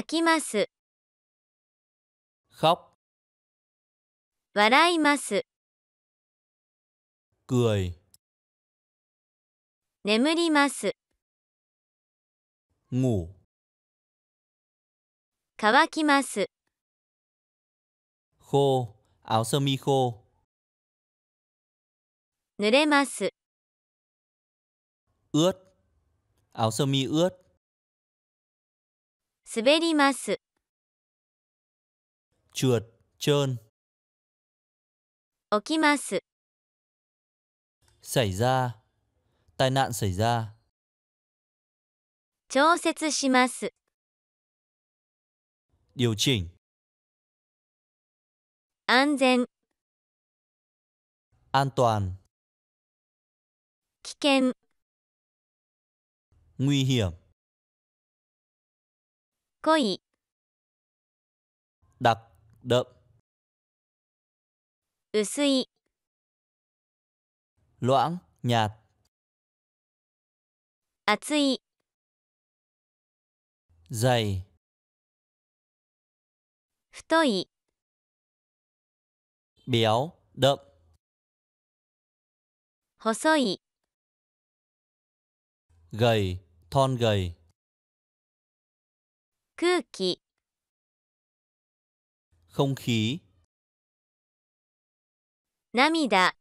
泣きます。khóc 笑います。cười 眠ります。ngủ 乾きます。khô áo sơ mi khô 濡れます。ướt áo sơ mi ướt 滑ります。trượt, trơn 起きます xảy ra, tai nạn xảy ra 調節します điều chỉnh 安全 an toàn 危険 nguy hiểm 恋 đặc đậm 薄い loãng nhạt 厚い dày t 太い béo đậm Hosso い gầy thon gầy 空気 không khí 涙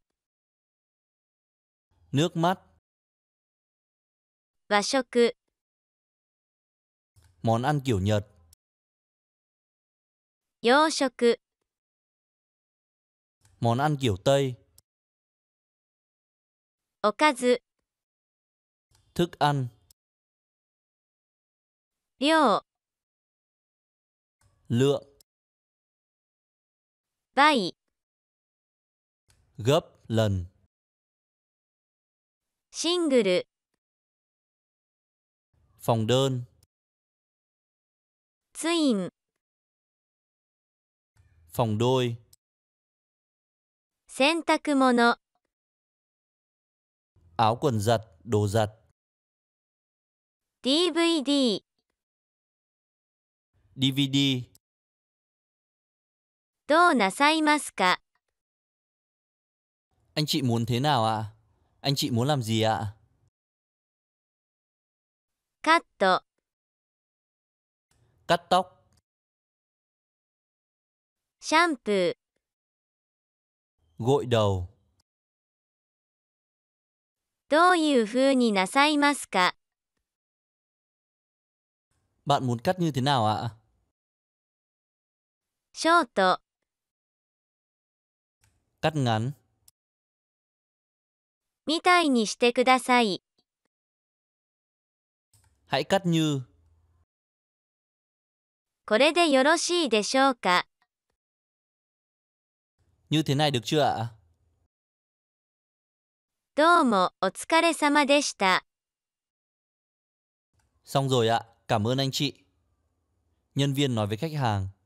nước mắt 和食 món ăn kiểu Nhật 洋食 món ăn kiểu Tây おかず thức ăn 量 lượng Bay gấp lần Single phòng đơn Twin phòng đôi 洗濯物 áo quần giặt, đồ giặt. DVD DVD どうなさいますか Anh chị muốn thế nào ạ? Anh chị muốn làm gì ạ? À? Cắt tóc. Cắt tóc. Shampoo. Gội đầu. どういう風になさいますか Bạn muốn cắt như thế nào ạ? Short cắt ngắn. Hãy cắt như. これでよろしいでしょうか Như thế này được chưa ạ? Xong rồi ạ, cảm ơn anh chị. Nhân viên nói với khách hàng.